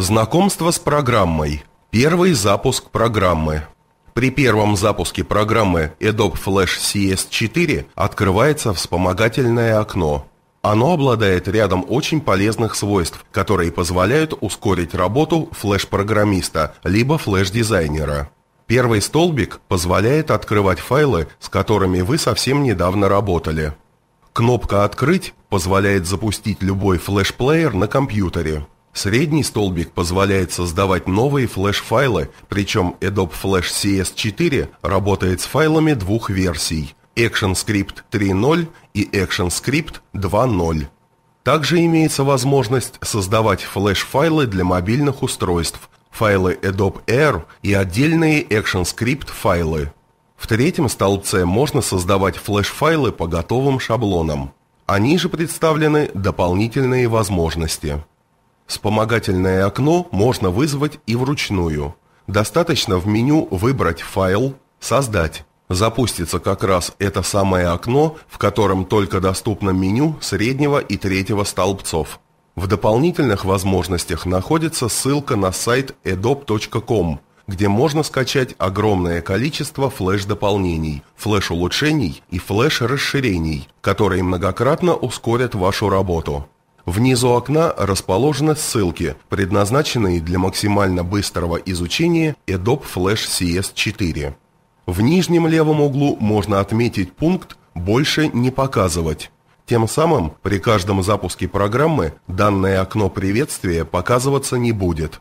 Знакомство с программой. Первый запуск программы. При первом запуске программы Adobe Flash CS4 открывается вспомогательное окно. Оно обладает рядом очень полезных свойств, которые позволяют ускорить работу флеш-программиста либо флеш-дизайнера. Первый столбик позволяет открывать файлы, с которыми вы совсем недавно работали. Кнопка «Открыть» позволяет запустить любой флеш-плеер на компьютере. Средний столбик позволяет создавать новые флеш-файлы, причем Adobe Flash CS4 работает с файлами двух версий – ActionScript 3.0 и ActionScript 2.0. Также имеется возможность создавать флеш-файлы для мобильных устройств, файлы Adobe Air и отдельные ActionScript файлы. В третьем столбце можно создавать флеш-файлы по готовым шаблонам. Они же представлены дополнительные возможности. Вспомогательное окно можно вызвать и вручную. Достаточно в меню выбрать «Файл», «Создать». Запустится как раз это самое окно, в котором только доступно меню среднего и третьего столбцов. В дополнительных возможностях находится ссылка на сайт adobe.com, где можно скачать огромное количество флеш-дополнений, флеш-улучшений и флеш-расширений, которые многократно ускорят вашу работу. Внизу окна расположены ссылки, предназначенные для максимально быстрого изучения Adobe Flash CS4. В нижнем левом углу можно отметить пункт «Больше не показывать». Тем самым при каждом запуске программы данное окно приветствия показываться не будет.